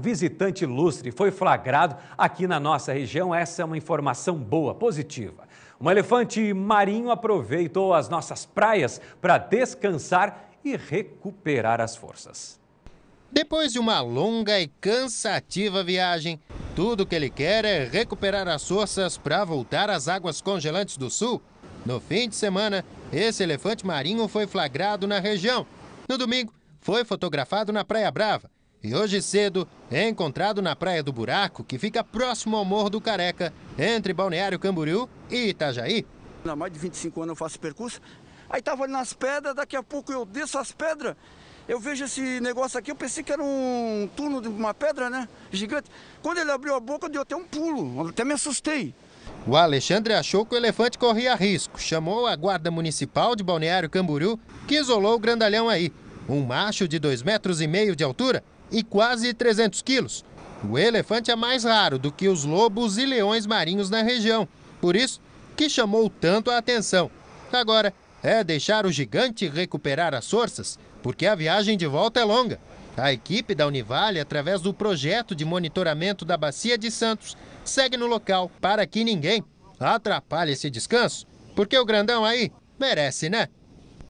visitante ilustre foi flagrado aqui na nossa região. Essa é uma informação boa, positiva. Um elefante marinho aproveitou as nossas praias para descansar e recuperar as forças. Depois de uma longa e cansativa viagem, tudo que ele quer é recuperar as forças para voltar às águas congelantes do sul. No fim de semana, esse elefante marinho foi flagrado na região. No domingo, foi fotografado na Praia Brava e hoje cedo é encontrado na Praia do Buraco, que fica próximo ao Morro do Careca, entre Balneário Camboriú e Itajaí. Há mais de 25 anos eu faço percurso, aí estava ali nas pedras, daqui a pouco eu desço as pedras, eu vejo esse negócio aqui, eu pensei que era um túnel de uma pedra, né, gigante. Quando ele abriu a boca, deu até um pulo, até me assustei. O Alexandre achou que o elefante corria risco, chamou a guarda municipal de Balneário Camboriú, que isolou o grandalhão aí um macho de 2,5 metros e meio de altura e quase 300 quilos. O elefante é mais raro do que os lobos e leões marinhos na região, por isso que chamou tanto a atenção. Agora, é deixar o gigante recuperar as forças, porque a viagem de volta é longa. A equipe da Univale, através do projeto de monitoramento da Bacia de Santos, segue no local para que ninguém atrapalhe esse descanso, porque o grandão aí merece, né?